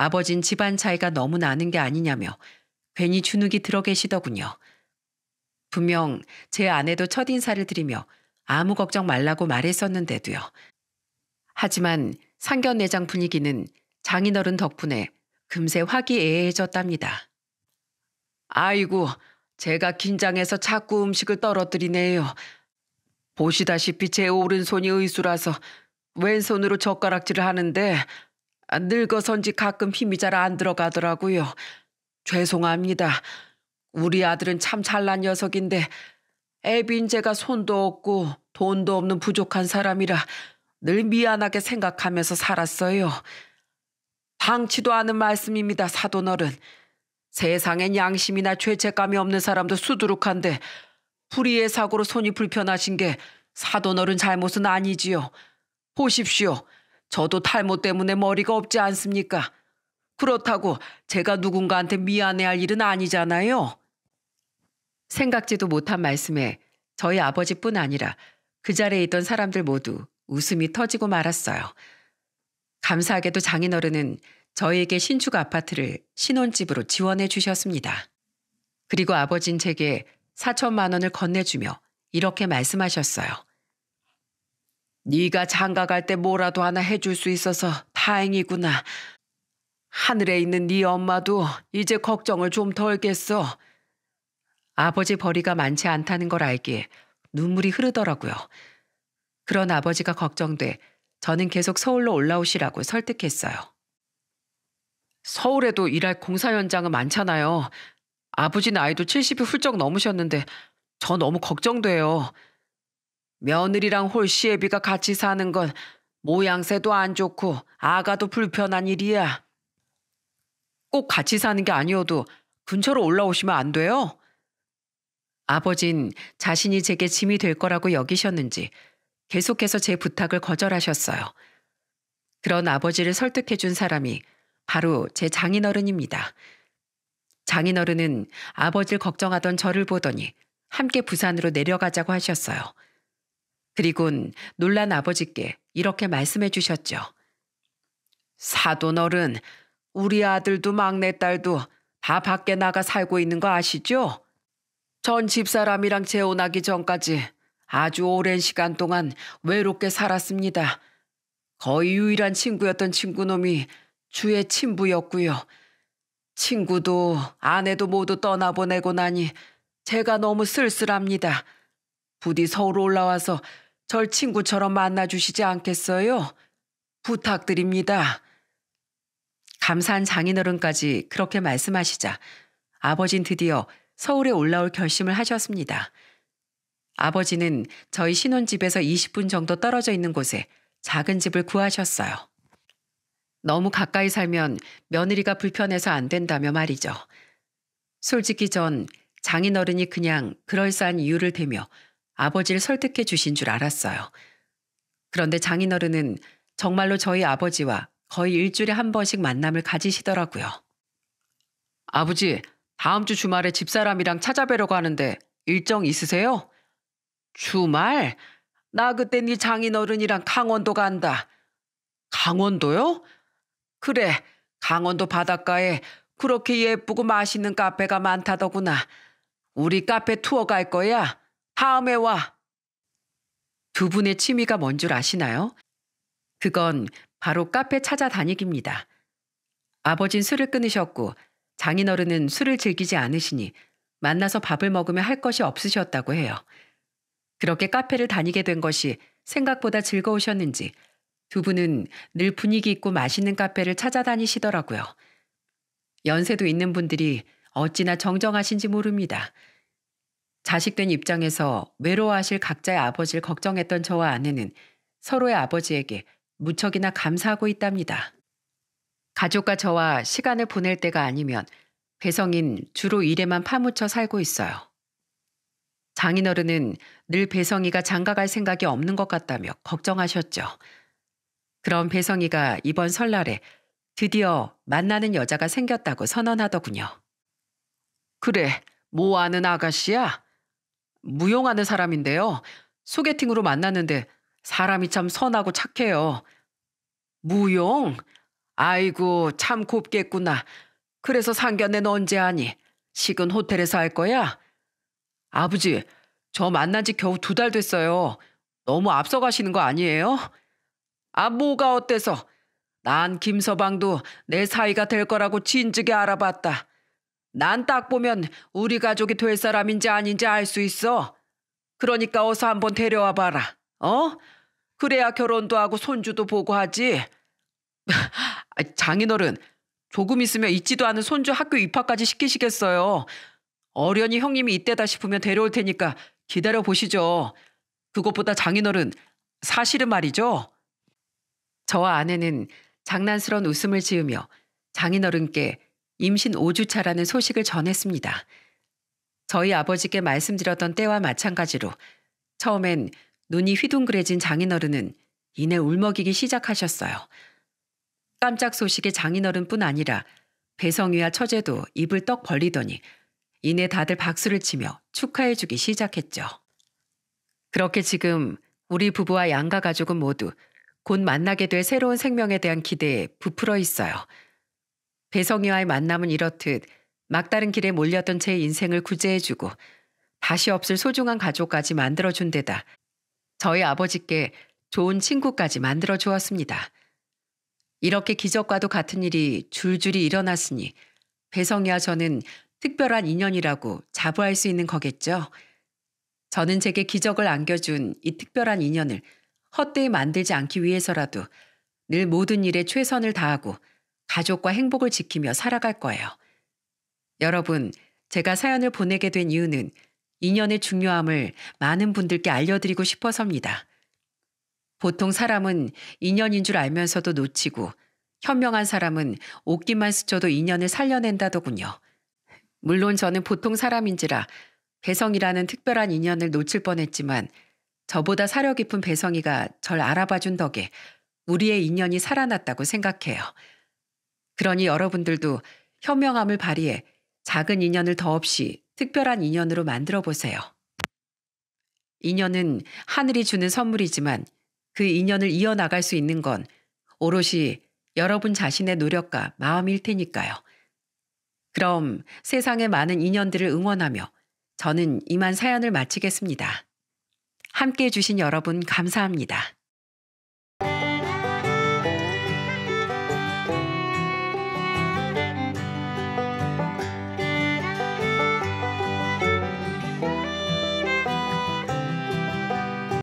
아버진 집안 차이가 너무 나는 게 아니냐며 괜히 주눅이 들어 계시더군요. 분명 제 아내도 첫 인사를 드리며 아무 걱정 말라고 말했었는데도요. 하지만 상견내장 분위기는 장인어른 덕분에 금세 화기애애해졌답니다. 아이고, 제가 긴장해서 자꾸 음식을 떨어뜨리네요. 보시다시피 제 오른손이 의수라서 왼손으로 젓가락질을 하는데 아, 늙어서인지 가끔 힘이 잘 안 들어가더라고요. 죄송합니다. 우리 아들은 참 잘난 녀석인데 애빈 제가 손도 없고 돈도 없는 부족한 사람이라 늘 미안하게 생각하면서 살았어요. 방치도 않은 말씀입니다, 사돈어른. 세상엔 양심이나 죄책감이 없는 사람도 수두룩한데 불의의 사고로 손이 불편하신 게 사돈어른 잘못은 아니지요. 보십시오. 저도 탈모 때문에 머리가 없지 않습니까? 그렇다고 제가 누군가한테 미안해할 일은 아니잖아요. 생각지도 못한 말씀에 저희 아버지뿐 아니라 그 자리에 있던 사람들 모두 웃음이 터지고 말았어요. 감사하게도 장인어른은 저에게 희 신축 아파트를 신혼집으로 지원해 주셨습니다. 그리고 아버진 제게 4천만 원을 건네주며 이렇게 말씀하셨어요. 네가 장가 갈 때 뭐라도 하나 해줄 수 있어서 다행이구나. 하늘에 있는 네 엄마도 이제 걱정을 좀 덜겠어. 아버지 벌이가 많지 않다는 걸 알기에 눈물이 흐르더라고요. 그런 아버지가 걱정돼 저는 계속 서울로 올라오시라고 설득했어요. 서울에도 일할 공사 현장은 많잖아요. 아버지 나이도 70이 훌쩍 넘으셨는데 저 너무 걱정돼요. 며느리랑 홀시애비가 같이 사는 건 모양새도 안 좋고 아가도 불편한 일이야. 꼭 같이 사는 게 아니어도 근처로 올라오시면 안 돼요? 아버진 자신이 제게 짐이 될 거라고 여기셨는지 계속해서 제 부탁을 거절하셨어요. 그런 아버지를 설득해 준 사람이 바로 제 장인어른입니다. 장인어른은 아버지를 걱정하던 저를 보더니 함께 부산으로 내려가자고 하셨어요. 그리곤 놀란 아버지께 이렇게 말씀해 주셨죠. 사돈어른, 우리 아들도 막내딸도 다 밖에 나가 살고 있는 거 아시죠? 전 집사람이랑 재혼하기 전까지 아주 오랜 시간 동안 외롭게 살았습니다. 거의 유일한 친구였던 친구놈이 주의 친부였고요. 친구도 아내도 모두 떠나보내고 나니 제가 너무 쓸쓸합니다. 부디 서울 올라와서 절 친구처럼 만나주시지 않겠어요? 부탁드립니다. 감사한 장인어른까지 그렇게 말씀하시자 아버진 드디어 서울에 올라올 결심을 하셨습니다. 아버지는 저희 신혼집에서 20분 정도 떨어져 있는 곳에 작은 집을 구하셨어요. 너무 가까이 살면 며느리가 불편해서 안 된다며 말이죠. 솔직히 전 장인어른이 그냥 그럴싸한 이유를 대며 아버지를 설득해 주신 줄 알았어요. 그런데 장인어른은 정말로 저희 아버지와 거의 일주일에 한 번씩 만남을 가지시더라고요. 아버지, 다음 주 주말에 집사람이랑 찾아뵈려고 하는데 일정 있으세요? 주말? 나 그때 네 장인어른이랑 강원도 간다. 강원도요? 그래, 강원도 바닷가에 그렇게 예쁘고 맛있는 카페가 많다더구나. 우리 카페 투어 갈 거야. 하음에 와. 두 분의 취미가 뭔 줄 아시나요? 그건 바로 카페 찾아다니기입니다. 아버진 술을 끊으셨고 장인어른은 술을 즐기지 않으시니 만나서 밥을 먹으며 할 것이 없으셨다고 해요. 그렇게 카페를 다니게 된 것이 생각보다 즐거우셨는지 두 분은 늘 분위기 있고 맛있는 카페를 찾아다니시더라고요. 연세도 있는 분들이 어찌나 정정하신지 모릅니다. 자식된 입장에서 외로워하실 각자의 아버지를 걱정했던 저와 아내는 서로의 아버지에게 무척이나 감사하고 있답니다. 가족과 저와 시간을 보낼 때가 아니면 배성인 주로 일에만 파묻혀 살고 있어요. 장인어른은 늘 배성이가 장가갈 생각이 없는 것 같다며 걱정하셨죠. 그럼 배성이가 이번 설날에 드디어 만나는 여자가 생겼다고 선언하더군요. 그래, 뭐 아는 아가씨야? 무용하는 사람인데요. 소개팅으로 만났는데 사람이 참 선하고 착해요. 무용? 아이고 참 곱겠구나. 그래서 상견례는 언제 하니? 식은 호텔에서 할 거야? 아버지, 저 만난 지 겨우 두 달 됐어요. 너무 앞서가시는 거 아니에요? 아 뭐가 어때서? 난 김서방도 내 사이가 될 거라고 진즉에 알아봤다. 난딱 보면 우리 가족이 될 사람인지 아닌지 알 수 있어. 그러니까 어서 한번 데려와 봐라. 어? 그래야 결혼도 하고 손주도 보고 하지. 장인어른, 조금 있으면 있지도 않은 손주 학교 입학까지 시키시겠어요. 어련히 형님이 이때다 싶으면 데려올 테니까 기다려 보시죠. 그것보다 장인어른, 사실은 말이죠. 저와 아내는 장난스런 웃음을 지으며 장인어른께 임신 5주차라는 소식을 전했습니다. 저희 아버지께 말씀드렸던 때와 마찬가지로 처음엔 눈이 휘둥그레진 장인어른은 이내 울먹이기 시작하셨어요. 깜짝 소식에 장인어른뿐 아니라 배성유와 처제도 입을 떡 벌리더니 이내 다들 박수를 치며 축하해주기 시작했죠. 그렇게 지금 우리 부부와 양가 가족은 모두 곧 만나게 될 새로운 생명에 대한 기대에 부풀어 있어요. 배성이와의 만남은 이렇듯 막다른 길에 몰렸던 제 인생을 구제해주고 다시 없을 소중한 가족까지 만들어준 데다 저희 아버지께 좋은 친구까지 만들어 주었습니다. 이렇게 기적과도 같은 일이 줄줄이 일어났으니 배성이와 저는 특별한 인연이라고 자부할 수 있는 거겠죠. 저는 제게 기적을 안겨준 이 특별한 인연을 헛되이 만들지 않기 위해서라도 늘 모든 일에 최선을 다하고 가족과 행복을 지키며 살아갈 거예요. 여러분, 제가 사연을 보내게 된 이유는 인연의 중요함을 많은 분들께 알려드리고 싶어서입니다. 보통 사람은 인연인 줄 알면서도 놓치고 현명한 사람은 옷깃만 스쳐도 인연을 살려낸다더군요. 물론 저는 보통 사람인지라 배성이라는 특별한 인연을 놓칠 뻔했지만 저보다 사려 깊은 배성이가 절 알아봐준 덕에 우리의 인연이 살아났다고 생각해요. 그러니 여러분들도 현명함을 발휘해 작은 인연을 더없이 특별한 인연으로 만들어 보세요. 인연은 하늘이 주는 선물이지만 그 인연을 이어나갈 수 있는 건 오롯이 여러분 자신의 노력과 마음일 테니까요. 그럼 세상의 많은 인연들을 응원하며 저는 이만 사연을 마치겠습니다. 함께 해주신 여러분 감사합니다.